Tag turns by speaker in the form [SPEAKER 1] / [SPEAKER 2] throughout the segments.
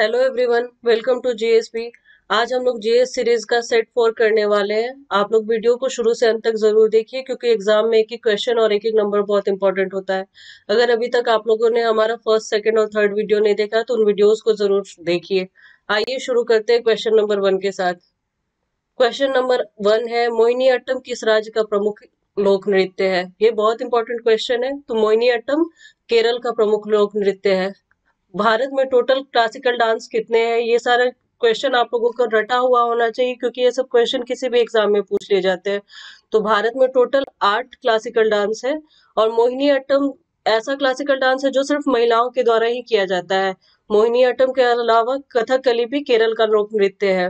[SPEAKER 1] hello everyone welcome to GSP आज हम लोग जीएस सीरीज का सेट फोर करने वाले हैं आप लोग वीडियो को शुरू से अंत तक जरूर देखिए क्योंकि एग्जाम में एक एक क्वेश्चन और एक एक नंबर बहुत इंपॉर्टेंट होता है अगर अभी तक आप लोगों ने हमारा फर्स्ट सेकंड और थर्ड वीडियो नहीं देखा तो उन वीडियोज को जरूर देखिए आइए शुरू करते हैं क्वेश्चन नंबर वन के साथ क्वेश्चन नंबर वन है मोहिनी अट्टम किस राज्य का प्रमुख लोक नृत्य है ये बहुत इंपॉर्टेंट क्वेश्चन है तो मोहिनी अट्टम केरल का प्रमुख लोक नृत्य है भारत में टोटल क्लासिकल डांस कितने हैं ये सारा क्वेश्चन आप लोगों का रटा हुआ होना चाहिए क्योंकि ये सब क्वेश्चन किसी भी एग्जाम में पूछ लिए जाते हैं तो भारत में टोटल आठ क्लासिकल डांस है और मोहिनी अट्टम ऐसा क्लासिकल डांस है जो सिर्फ महिलाओं के द्वारा ही किया जाता है मोहिनी अट्टम के अलावा कथकली भी केरल का लोक नृत्य है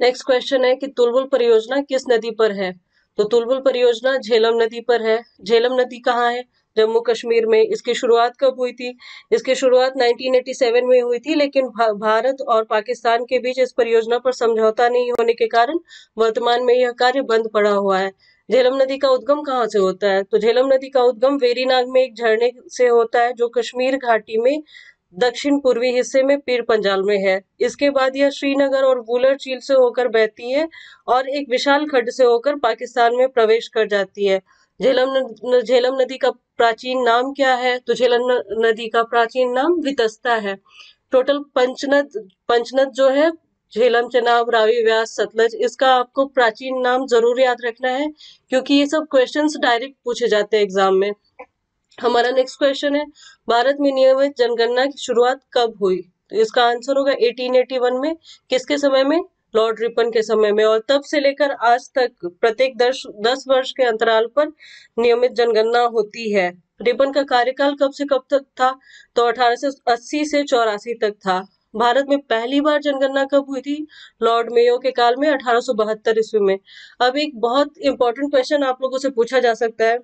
[SPEAKER 1] नेक्स्ट क्वेश्चन है कि तुलबुल परियोजना किस नदी पर है तो तुलबुल परियोजना झेलम नदी पर है झेलम नदी कहाँ है जम्मू कश्मीर में इसकी शुरुआत कब हुई थी इसकी शुरुआत 1987 में हुई थी लेकिन भारत और पाकिस्तान के बीच इस परियोजना पर समझौता नहीं होने के कारण वर्तमान में यह कार्य बंद पड़ा हुआ है झेलम नदी का उद्गम कहाँ से होता है तो झेलम नदी का उद्गम वेरीनाग में एक झरने से होता है जो कश्मीर घाटी में दक्षिण पूर्वी हिस्से में पीर पंजाल में है इसके बाद यह श्रीनगर और वुलर झील से होकर बहती है और एक विशाल खड्ड से होकर पाकिस्तान में प्रवेश कर जाती है झेलम झेलम नदी का प्राचीन नाम क्या है तो झेलम नदी का प्राचीन नाम वितस्ता है टोटल पंचनद पंचनद जो है झेलम चनाब रावी व्यास सतलज इसका आपको प्राचीन नाम जरूर याद रखना है क्योंकि ये सब क्वेश्चंस डायरेक्ट पूछे जाते हैं एग्जाम में हमारा नेक्स्ट क्वेश्चन है भारत में नियमित जनगणना की शुरुआत कब हुई तो इसका आंसर होगा 1881 में किसके समय में लॉर्ड रिपन के समय में और तब से लेकर आज तक प्रत्येक दस दस वर्ष के अंतराल पर नियमित जनगणना होती है रिपन का कार्यकाल कब से कब तक था तो 1880 से चौरासी तक था भारत में पहली बार जनगणना कब हुई थी लॉर्ड मेयो के काल में अठारह ईस्वी में अब एक बहुत इंपॉर्टेंट क्वेश्चन आप लोगों से पूछा जा सकता है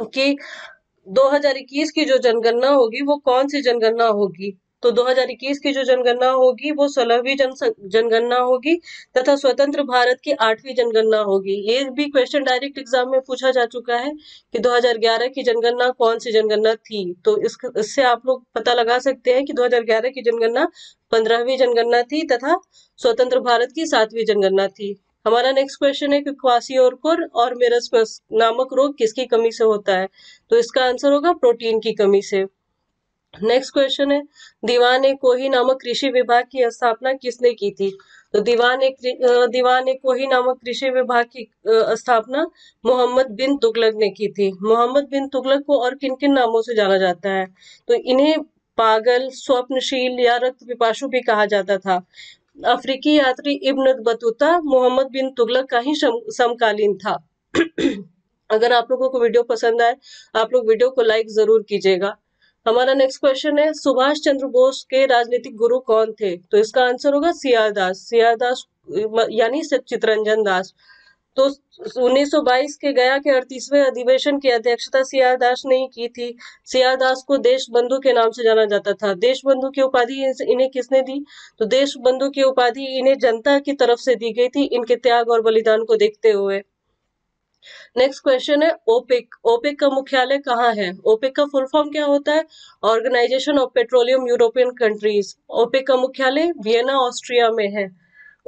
[SPEAKER 1] कि 2021 की जो जनगणना होगी वो कौन सी जनगणना होगी तो 2021 की जो जनगणना होगी वो सोलहवीं जन जनगणना होगी तथा स्वतंत्र भारत की आठवीं जनगणना होगी ये भी क्वेश्चन डायरेक्ट एग्जाम में पूछा जा चुका है कि 2011 की जनगणना कौन सी जनगणना थी तो इस इससे आप लोग पता लगा सकते हैं कि 2011 की जनगणना पंद्रहवीं जनगणना थी तथा स्वतंत्र भारत की सातवीं जनगणना थी हमारा नेक्स्ट क्वेश्चन है कि क्वासी और कुर और मेरस नामक रोग किसकी कमी से होता है तो इसका आंसर होगा प्रोटीन की कमी से नेक्स्ट क्वेश्चन है दीवान ए कोही नामक कृषि विभाग की स्थापना किसने की थी तो दीवान ए दीवान ए कोही नामक कृषि विभाग की स्थापना मोहम्मद बिन तुगलक ने की थी मोहम्मद बिन तुगलक को और किन किन नामों से जाना जाता है तो इन्हें पागल स्वप्नशील या रक्त पिपाशु भी कहा जाता था अफ्रीकी यात्री इब्न बतूता मोहम्मद बिन तुगलक का ही समकालीन था अगर आप लोगों को वीडियो पसंद आए आप लोग वीडियो को लाइक जरूर कीजिएगा हमारा नेक्स्ट क्वेश्चन है सुभाष चंद्र बोस के राजनीतिक गुरु कौन थे तो इसका आंसर होगा सियार दास सियार दास यानी चित्रंजन दास तो 1922 के गया के अड़तीसवें अधिवेशन की अध्यक्षता सियार दास ने ही की थी सियार दास को देश बंधु के नाम से जाना जाता था देश बंधु की उपाधि इन्हें किसने दी तो देश बंधु की उपाधि इन्हें जनता की तरफ से दी गई थी इनके त्याग और बलिदान को देखते हुए नेक्स्ट क्वेश्चन है ओपिक ओपिक का मुख्यालय कहाँ है ओपिक का फुल फॉर्म क्या होता है organisation of petroleum European countries OPEC का मुख्यालय वियना ऑस्ट्रिया में है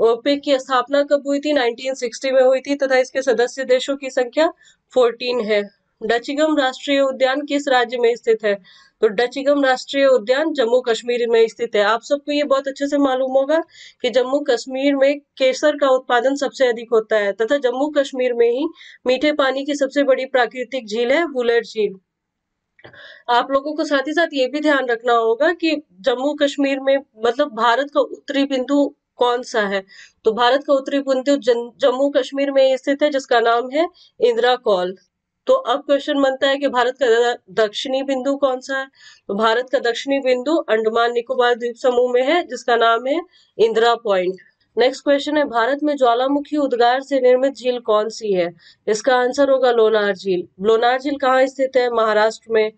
[SPEAKER 1] ओपिक की स्थापना कब हुई थी 1960 में हुई थी तथा इसके सदस्य देशों की संख्या 14 है डचिगम राष्ट्रीय उद्यान किस राज्य में स्थित है तो डचिगम राष्ट्रीय उद्यान जम्मू कश्मीर में स्थित है आप सबको ये बहुत अच्छे से मालूम होगा कि जम्मू कश्मीर में केसर का उत्पादन सबसे अधिक होता है तथा जम्मू कश्मीर में ही मीठे पानी की सबसे बड़ी प्राकृतिक झील है वुलर झील आप लोगों को साथ ही साथ ये भी ध्यान रखना होगा कि जम्मू कश्मीर में मतलब भारत का उत्तरी बिंदु कौन सा है तो भारत का उत्तरी बिंदु जम्मू कश्मीर में स्थित है जिसका नाम है इंदिरा कॉल तो अब क्वेश्चन बनता है कि भारत का दक्षिणी बिंदु कौन सा है तो भारत का दक्षिणी बिंदु अंडमान निकोबार द्वीप समूह में है जिसका नाम है इंदिरा पॉइंट नेक्स्ट क्वेश्चन है भारत में ज्वालामुखी उद्गार से निर्मित झील कौन सी है इसका आंसर होगा लोनार झील लोनार झील कहाँ स्थित है महाराष्ट्र में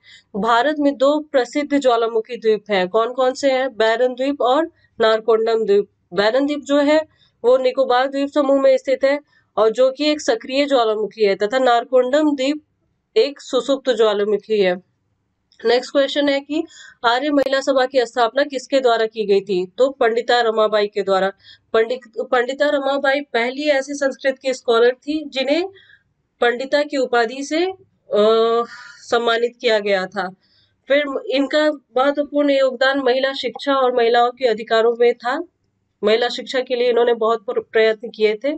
[SPEAKER 1] भारत में दो प्रसिद्ध ज्वालामुखी द्वीप हैं कौन कौन से हैं बैरन द्वीप और नारकोंडम द्वीप बैरन द्वीप जो है वो निकोबार द्वीप समूह में स्थित है और जो कि एक सक्रिय ज्वालामुखी है तथा नारकोंडम द्वीप एक सुसुप्त ज्वालामुखी है नेक्स्ट क्वेश्चन है कि आर्य महिला सभा की स्थापना किसके द्वारा की गई थी तो पंडिता रमाबाई के द्वारा पंडित पंडिता रमाबाई पहली ऐसी संस्कृत की स्कॉलर थी जिन्हें पंडिता की उपाधि से आ, सम्मानित किया गया था फिर इनका महत्वपूर्ण योगदान महिला शिक्षा और महिलाओं के अधिकारों में था महिला शिक्षा के लिए इन्होंने बहुत प्रयत्न किए थे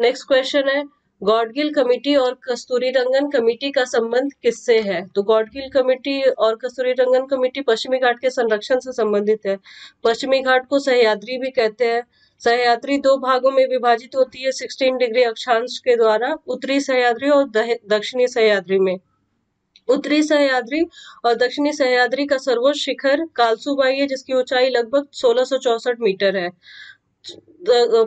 [SPEAKER 1] नेक्स्ट क्वेश्चन है गॉडगिल कमेटी और कस्तूरी रंगन कमेटी का संबंध किससे है तो गॉडगिल कमेटी और कस्तूरी रंगन कमेटी पश्चिमी घाट के संरक्षण से संबंधित है पश्चिमी घाट को सहयाद्री भी कहते हैं सहयात्री दो भागों में विभाजित होती है 16 डिग्री अक्षांश के द्वारा उत्तरी सहयाद्री और दक्षिणी सहयाद्री में उत्तरी सहयाद्री और दक्षिणी सहयाद्री का सर्वोच्च शिखर कालसुबाई है जिसकी ऊंचाई लगभग सोलह मीटर है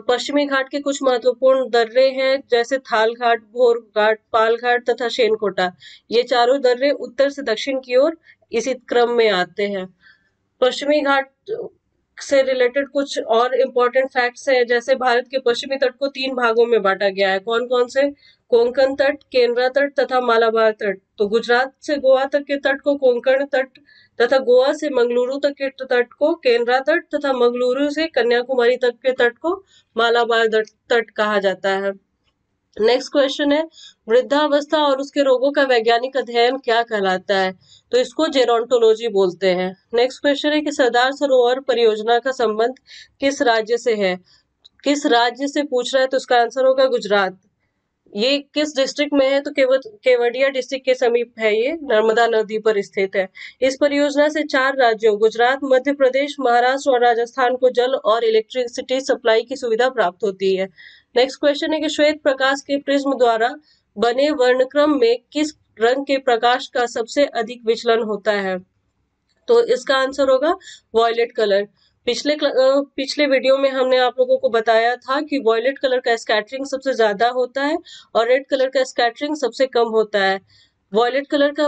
[SPEAKER 1] पश्चिमी घाट के कुछ महत्वपूर्ण दर्रे हैं जैसे थाल घाट भोर घाट पाल घाट तथा शेनकोटा ये चारों दर्रे उत्तर से दक्षिण की ओर इसी क्रम में आते हैं पश्चिमी घाट से रिलेटेड कुछ और इम्पोर्टेंट फैक्ट्स हैं जैसे भारत के पश्चिमी तट को तीन भागों में बांटा गया है कौन कौन से कोंकण तट केनरा तट तथा मालाबार तट तो गुजरात से गोवा तक के तट को कोंकण तट तथा गोवा से मंगलुरु तक के तट को केनरा तट तथा मंगलुरु से कन्याकुमारी तक के तट को मालाबार तट कहा जाता है नेक्स्ट क्वेश्चन है वृद्धावस्था और उसके रोगों का वैज्ञानिक अध्ययन क्या कहलाता है तो इसको जेरोन्टोलॉजी बोलते हैं नेक्स्ट क्वेश्चन है कि सरदार सरोवर परियोजना का संबंध किस राज्य से है किस राज्य से पूछ रहा है तो उसका आंसर होगा गुजरात ये किस डिस्ट्रिक्ट में है तो केव केवड़िया डिस्ट्रिक्ट के समीप है ये नर्मदा नदी पर स्थित है इस परियोजना से चार राज्यों गुजरात मध्य प्रदेश महाराष्ट्र और राजस्थान को जल और इलेक्ट्रिसिटी सप्लाई की सुविधा प्राप्त होती है नेक्स्ट क्वेश्चन है कि श्वेत प्रकाश के प्रिज्म द्वारा बने वर्णक्रम में किस रंग के प्रकाश का सबसे अधिक विचलन होता है तो इसका आंसर होगा वॉयलेट कलर पिछले पिछले वीडियो में हमने आप लोगों को बताया था कि वॉयलेट कलर का स्कैटरिंग सबसे ज़्यादा होता है और रेड कलर का स्कैटरिंग सबसे कम होता है वॉयलेट कलर का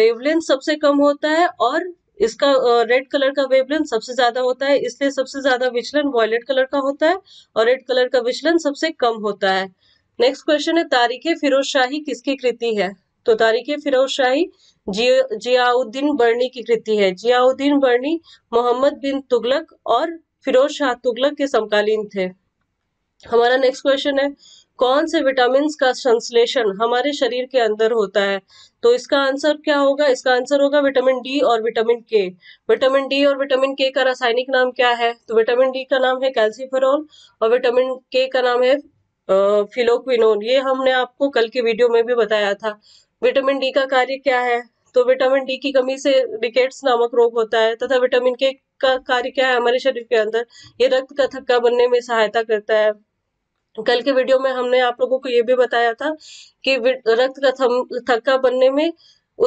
[SPEAKER 1] वेवलेंथ सबसे कम होता है और इसका रेड कलर का वेवलेंथ सबसे ज़्यादा होता है इसलिए सबसे ज़्यादा विचलन वॉयलेट कलर का होता है और रेड कलर का विचलन सबसे कम होता है नेक्स्ट क्वेश्चन है तारीख फिरोज शाही किसकी कृति है तो तारीख फिरोज शाही जियाउद्दीन बर्नी की कृति है जियाउद्दीन बर्नी मोहम्मद बिन तुगलक और फिरोज शाह तुगलक के समकालीन थे हमारा नेक्स्ट क्वेश्चन है कौन से विटामिन का संश्लेषण हमारे शरीर के अंदर होता है तो इसका आंसर क्या होगा इसका आंसर होगा विटामिन डी और विटामिन के विटामिन डी और विटामिन के का रासायनिक नाम क्या है तो विटामिन डी का नाम है कैल्सीफेरॉल और विटामिन के का नाम है फिलोक्विनोन ये हमने आपको कल के वीडियो में भी बताया था विटामिन डी का कार्य क्या है तो विटामिन डी की कमी से रिकेट्स नामक रोग होता है तथा विटामिन के का कार्य क्या है हमारे शरीर के अंदर ये रक्त का थक्का बनने में सहायता करता है कल के वीडियो में हमने आप लोगों को ये भी बताया था कि रक्त का थक्का बनने में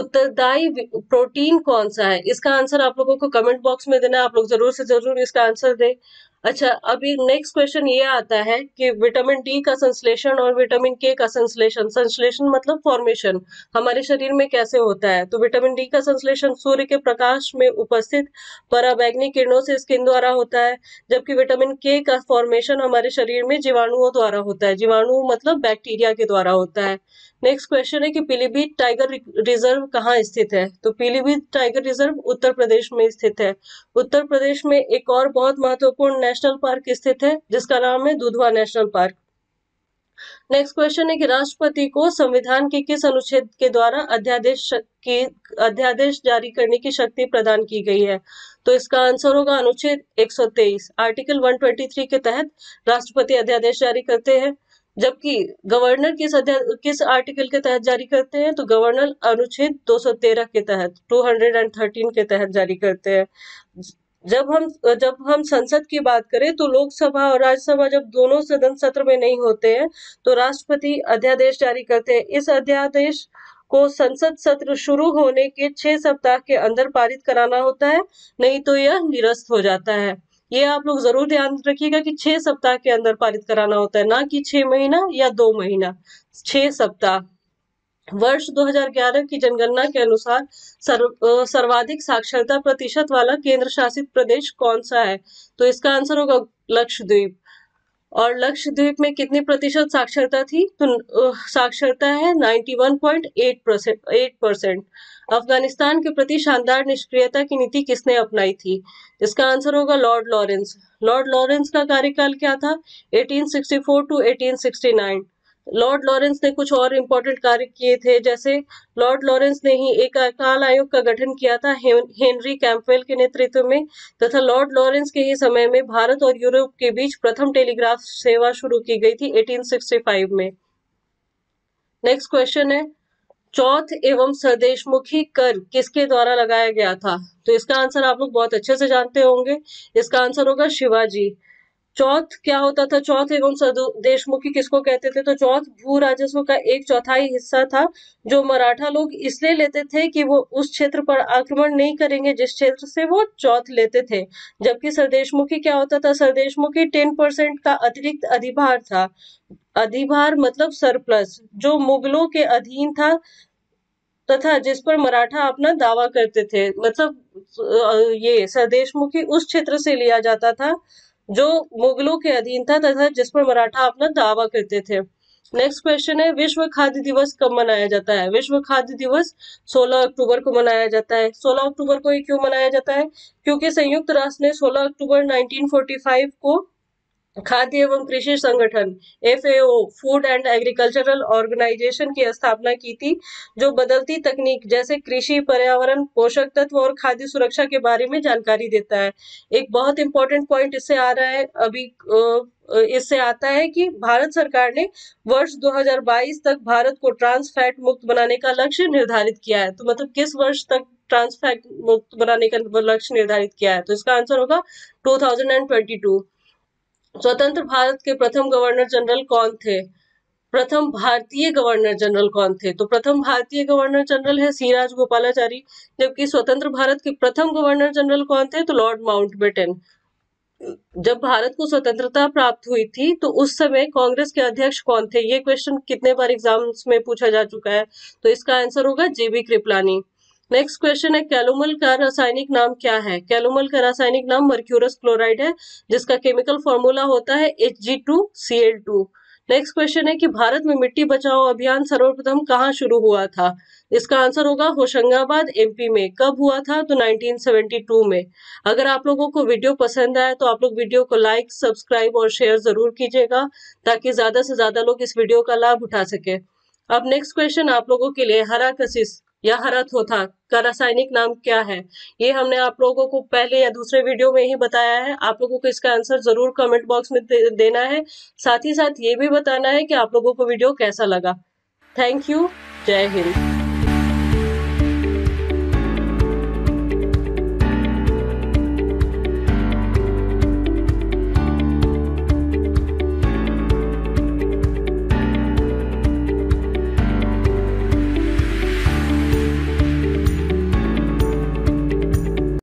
[SPEAKER 1] उत्तरदायी प्रोटीन कौन सा है इसका आंसर आप लोगों को कमेंट बॉक्स में देना आप लोग जरूर से जरूर इसका आंसर दें अच्छा अभी नेक्स्ट क्वेश्चन ये आता है कि विटामिन डी का संश्लेषण और विटामिन के का संश्लेषण संश्लेषण मतलब फॉर्मेशन हमारे शरीर में कैसे होता है तो विटामिन डी का संश्लेषण सूर्य के प्रकाश में उपस्थित पराबैग्नि किरणों से स्किन द्वारा होता है जबकि विटामिन के का फॉर्मेशन हमारे शरीर में जीवाणुओं द्वारा होता है जीवाणु मतलब बैक्टीरिया के द्वारा होता है नेक्स्ट क्वेश्चन है कि पीलीभीत टाइगर रिजर्व कहाँ स्थित है तो पीलीभीत टाइगर रिजर्व उत्तर प्रदेश में स्थित है उत्तर प्रदेश में एक और बहुत महत्वपूर्ण नेशनल पार्क स्थित है जिसका नाम है Dudhwa national park next question है कि राष्ट्रपति को संविधान के किस अनुच्छेद के द्वारा अध्यादेश की अध्यादेश जारी करने की शक्ति प्रदान की गई है तो इसका आंसर होगा अनुच्छेद 123 आर्टिकल 123 के तहत राष्ट्रपति अध्यादेश जारी करते हैं जबकि गवर्नर किस किस आर्टिकल के तहत जारी करते हैं तो गवर्नर अनुच्छेद 213 के तहत 213 के तहत जारी करते हैं जब हम जब हम संसद की बात करें तो लोकसभा और राज्यसभा जब दोनों सदन सत्र में नहीं होते हैं तो राष्ट्रपति अध्यादेश जारी करते हैं इस अध्यादेश को संसद सत्र शुरू होने के छह सप्ताह के अंदर पारित कराना होता है नहीं तो यह निरस्त हो जाता है ये आप लोग जरूर ध्यान रखिएगा कि छह सप्ताह के अंदर पारित कराना होता है ना कि छह महीना या दो महीना छह सप्ताह वर्ष 2011 की जनगणना के अनुसार सर्वाधिक साक्षरता प्रतिशत वाला केंद्र शासित प्रदेश कौन सा है तो इसका आंसर होगा लक्षद्वीप और लक्षद्वीप में कितनी प्रतिशत साक्षरता थी तो साक्षरता है 91.8 परसेंट एट परसेंट अफगानिस्तान के प्रति शानदार निष्क्रियता की नीति किसने अपनाई थी इसका आंसर होगा लॉर्ड लॉरेंस लॉर्ड लॉरेंस का कार्यकाल क्या था 1864 टू एटीन लॉर्ड लॉरेंस ने कुछ और इम्पोर्टेंट कार्य किए थे जैसे लॉर्ड लॉरेंस ने ही एक अकाल आयोग का गठन किया था हेनरी कैम्पवेल के नेतृत्व में तथा लॉर्ड लॉरेंस के ही समय में भारत और यूरोप के बीच प्रथम टेलीग्राफ सेवा शुरू की गई थी 1865 में नेक्स्ट क्वेश्चन है चौथ एवं स्वदेशमुखी कर किसके द्वारा लगाया गया था तो इसका आंसर आप लोग बहुत अच्छे से जानते होंगे इसका आंसर होगा शिवाजी चौथ क्या होता था चौथ एवं देशमुखी किसको कहते थे तो चौथ भू राजस्व का एक चौथाई हिस्सा था जो मराठा लोग इसलिए लेते थे कि वो उस क्षेत्र पर आक्रमण नहीं करेंगे जिस क्षेत्र से वो चौथ लेते थे जबकि सरदेशमुखी क्या होता था सरदेशमुखी टेन परसेंट का अतिरिक्त अधिभार था अधिभार मतलब सरप्लस जो मुगलों के अधीन था तथा जिस पर मराठा अपना दावा करते थे मतलब ये सरदेशमुखी उस क्षेत्र से लिया जाता था जो मुगलों के अधीन था तथा जिस पर मराठा अपना दावा करते थे नेक्स्ट क्वेश्चन है विश्व खाद्य दिवस कब मनाया जाता है विश्व खाद्य दिवस 16 अक्टूबर को मनाया जाता है 16 अक्टूबर को ये क्यों मनाया जाता है क्योंकि संयुक्त राष्ट्र ने 16 अक्टूबर 1945 को खाद्य एवं कृषि संगठन F food and agricultural organisation की स्थापना की थी जो बदलती तकनीक जैसे कृषि पर्यावरण पोषक तत्व और खाद्य सुरक्षा के बारे में जानकारी देता है एक बहुत इंपॉर्टेंट पॉइंट इससे आ रहा है अभी इससे आता है कि भारत सरकार ने वर्ष 2022 तक भारत को ट्रांस फैट मुक्त बनाने का लक्ष्य निर्धारित किया है तो मतलब किस वर्ष तक ट्रांस फैट मुक्त बनाने का लक्ष्य निर्धारित किया है तो इसका आंसर होगा 2022 स्वतंत्र भारत के प्रथम गवर्नर जनरल कौन थे प्रथम भारतीय गवर्नर जनरल कौन थे तो प्रथम भारतीय गवर्नर जनरल है सीराज गोपालाचारी जबकि स्वतंत्र भारत के प्रथम गवर्नर जनरल कौन थे तो लॉर्ड बेटन जब भारत को स्वतंत्रता प्राप्त हुई थी तो उस समय कांग्रेस के अध्यक्ष कौन थे ये क्वेश्चन कितने बार एग्जाम्स में पूछा जा चुका है तो इसका आंसर होगा जेबी कृपलानी नेक्स्ट क्वेश्चन है कैलोमल का रासायनिक नाम क्या है कैलोमल का रासायनिक नाम मर्क्यूरस क्लोराइड है जिसका केमिकल फॉर्मूला होता है H G two C L two next question है कि भारत में मिट्टी बचाओ अभियान सर्वप्रथम कहाँ शुरू हुआ था इसका आंसर होगा होशंगाबाद एमपी में कब हुआ था तो 1972 में अगर आप लोगों को वीडियो पसंद आए तो आप लोग वीडियो को लाइक सब्सक्राइब और शेयर जरूर कीजिएगा ताकि ज्यादा से ज्यादा लोग इस वीडियो का लाभ उठा सके अब नेक्स्ट क्वेश्चन आप लोगों के लिए हरा कशिश या हरा थोथा का रासायनिक नाम क्या है ये हमने आप लोगों को पहले या दूसरे वीडियो में ही बताया है आप लोगों को इसका आंसर जरूर कमेंट बॉक्स में दे, देना है साथ ही साथ ये भी बताना है कि आप लोगों को वीडियो कैसा लगा थैंक यू जय हिंद